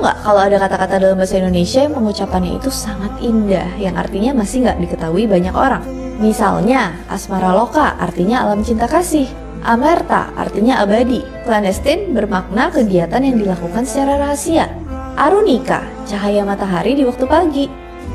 nggak kalau ada kata-kata dalam bahasa Indonesia yang pengucapannya itu sangat indah, yang artinya masih nggak diketahui banyak orang. Misalnya, asmara loka artinya alam cinta kasih, amerta artinya abadi, clandestine bermakna kegiatan yang dilakukan secara rahasia, arunika cahaya matahari di waktu pagi,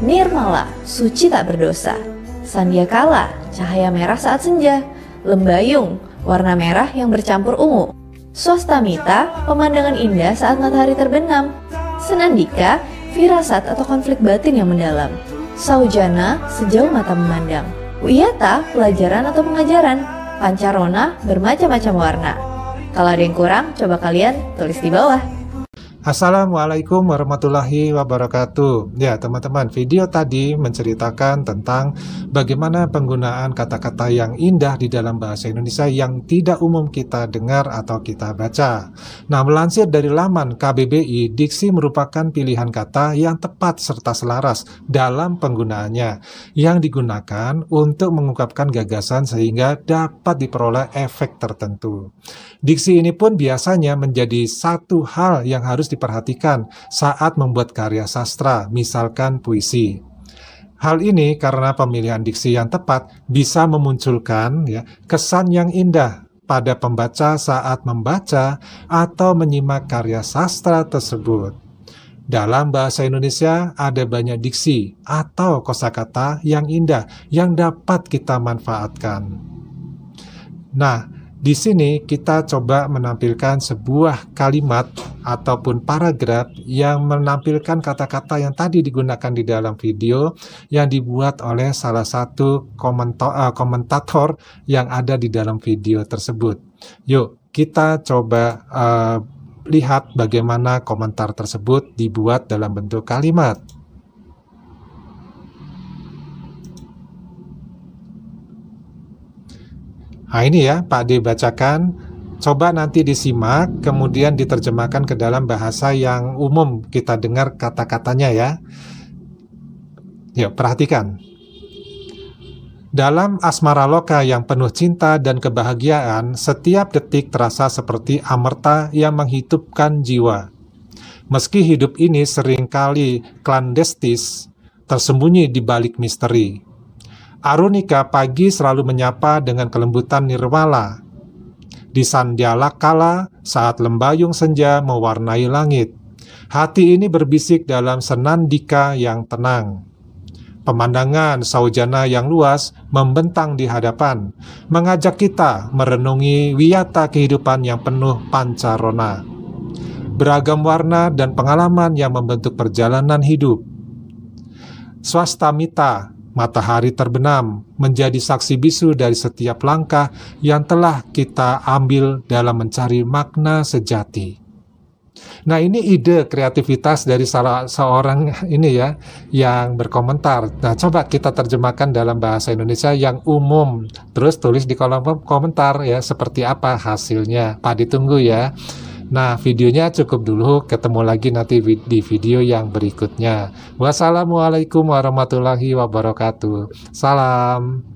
nirmala suci tak berdosa, sandiakala cahaya merah saat senja, lembayung warna merah yang bercampur ungu. Swastamita, pemandangan indah saat matahari terbenam. Senandika, firasat atau konflik batin yang mendalam. Saujana, sejauh mata memandang. Wiyata, pelajaran atau pengajaran. Pancarona, bermacam-macam warna. Kalau ada yang kurang, coba kalian tulis di bawah. Assalamualaikum warahmatullahi wabarakatuh. Ya, teman-teman, video tadi menceritakan tentang bagaimana penggunaan kata-kata yang indah di dalam bahasa Indonesia yang tidak umum kita dengar atau kita baca. Nah, melansir dari laman KBBI, diksi merupakan pilihan kata yang tepat serta selaras dalam penggunaannya yang digunakan untuk mengungkapkan gagasan sehingga dapat diperoleh efek tertentu. Diksi ini pun biasanya menjadi satu hal yang harus diperhatikan saat membuat karya sastra, misalkan puisi. Hal ini karena pemilihan diksi yang tepat bisa memunculkan ya, kesan yang indah pada pembaca saat membaca atau menyimak karya sastra tersebut. Dalam bahasa Indonesia ada banyak diksi atau kosakata yang indah yang dapat kita manfaatkan. Nah, di sini kita coba menampilkan sebuah kalimat ataupun paragraf yang menampilkan kata-kata yang tadi digunakan di dalam video yang dibuat oleh salah satu eh, komentator yang ada di dalam video tersebut. Yuk, kita coba uh, lihat bagaimana komentar tersebut dibuat dalam bentuk kalimat. Nah ini ya Pak D bacakan, coba nanti disimak, kemudian diterjemahkan ke dalam bahasa yang umum kita dengar kata-katanya ya. Yuk perhatikan. Dalam asmara loka yang penuh cinta dan kebahagiaan, setiap detik terasa seperti amerta yang menghidupkan jiwa. Meski hidup ini seringkali klandestis, tersembunyi di balik misteri Arunika pagi selalu menyapa dengan kelembutan nirwala. Di sandiala kala saat lembayung senja mewarnai langit. Hati ini berbisik dalam senandika yang tenang. Pemandangan saujana yang luas membentang di hadapan, mengajak kita merenungi wiyata kehidupan yang penuh pancarona. Beragam warna dan pengalaman yang membentuk perjalanan hidup. Swastamita Matahari terbenam menjadi saksi bisu dari setiap langkah yang telah kita ambil dalam mencari makna sejati. Nah, ini ide kreativitas dari salah seorang ini ya yang berkomentar. Nah, coba kita terjemahkan dalam bahasa Indonesia yang umum. Terus tulis di kolom komentar ya seperti apa hasilnya. Pak ditunggu ya. Nah, videonya cukup dulu. Ketemu lagi nanti di video yang berikutnya. Wassalamualaikum warahmatullahi wabarakatuh. Salam.